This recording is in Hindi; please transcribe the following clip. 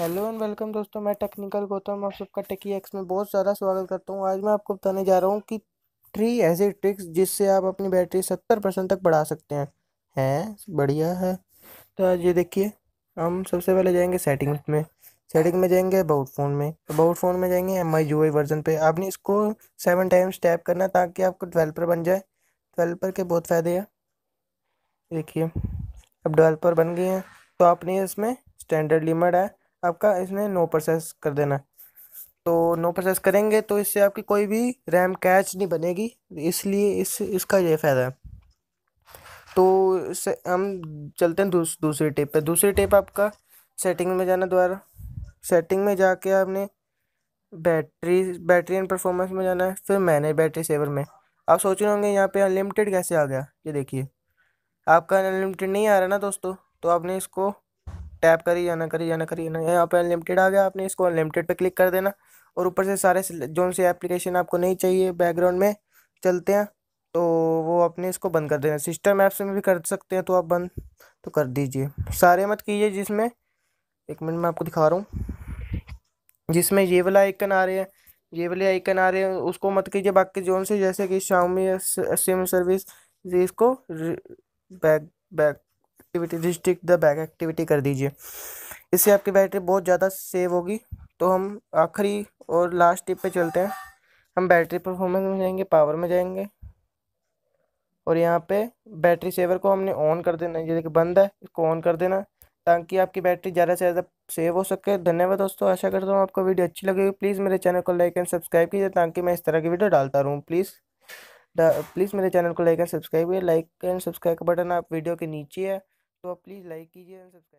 हेलो एंड वेलकम दोस्तों मैं टेक्निकल गौतम आप सबका टेकी एक्स में बहुत ज़्यादा स्वागत करता हूँ आज मैं आपको बताने जा रहा हूँ कि थ्री ऐसे ट्रिक्स जिससे आप अपनी बैटरी सत्तर परसेंट तक बढ़ा सकते हैं हैं बढ़िया है तो आज ये देखिए हम सबसे पहले जाएंगे सेटिंग्स में सेटिंग में जाएंगे अबाउट फ़ोन में अबाउट फ़ोन में जाएंगे M I U I version पर आपने इसको सेवन टाइम्स टैप करना ताकि आपको डेवलपर बन जाए डेवलपर के बहुत फ़ायदे हैं देखिए अब डेवलपर बन गए हैं तो आपने इसमें स्टैंडर्ड लिमिट है आपका इसने नो प्रोसेस कर देना है तो नो प्रोसेस करेंगे तो इससे आपकी कोई भी रैम कैच नहीं बनेगी इसलिए इस इसका ये फ़ायदा है तो इससे हम चलते हैं दूस, दूसरी टेप पर दूसरी टेप आपका सेटिंग में जाना दोबारा सेटिंग में जाके आपने बैटरी बैटरी एंड परफॉर्मेंस में जाना है फिर मैंने बैटरी सेवर में आप सोच रहे होंगे यहाँ पे अनलिमिटेड कैसे आ गया ये देखिए आपका अनलिमिटेड नहीं आ रहा ना दोस्तों तो आपने इसको टैप करी जाना करी जाना करी जाना यहाँ पे अनलिमिटेड आ गया आपने इसको अनलिमिटेड पे क्लिक कर देना और ऊपर से सारे जो से एप्लीकेशन आपको नहीं चाहिए बैकग्राउंड में चलते हैं तो वो अपने इसको बंद कर देना सिस्टम ऐप्स में भी कर सकते हैं तो आप बंद तो कर दीजिए सारे मत कीजिए जिसमें एक मिनट मैं आपको दिखा रहा हूँ जिसमें ये वाला आइकन आ रहे हैं ये वाले आइकन आ रहे हैं उसको मत कीजिए बाकी जोन से जैसे कि शाउमी सिम सर्विस इसको back back activity restrict the back activity कर दीजिए इससे आपकी बैटरी बहुत ज़्यादा सेव होगी तो हम आखिरी और लास्ट टिप पे चलते हैं हम बैटरी परफॉर्मेंस में जाएंगे पावर में जाएंगे और यहाँ पे बैटरी सेवर को हमने ऑन कर देना जैसे कि बंद है इसको ऑन कर देना ताकि आपकी बैटरी ज़्यादा से ज़्यादा सेव हो सके धन्यवाद दोस्तों आशा करता हूँ आपको वीडियो अच्छी लगेगी प्लीज़ मेरे चैनल को लाइक एंड सब्सक्राइब कीजिए ताकि मैं इस तरह की वीडियो डालता रहूँ प्लीज़ प्लीज़ मेरे चैनल को लाइक एंड सब्सक्राइब कीजिए लाइक एंड सब्सक्राइब का बटन आप वीडियो के नीचे है तो आप प्लीज़ लाइक कीजिए एंड सब्सक्राइब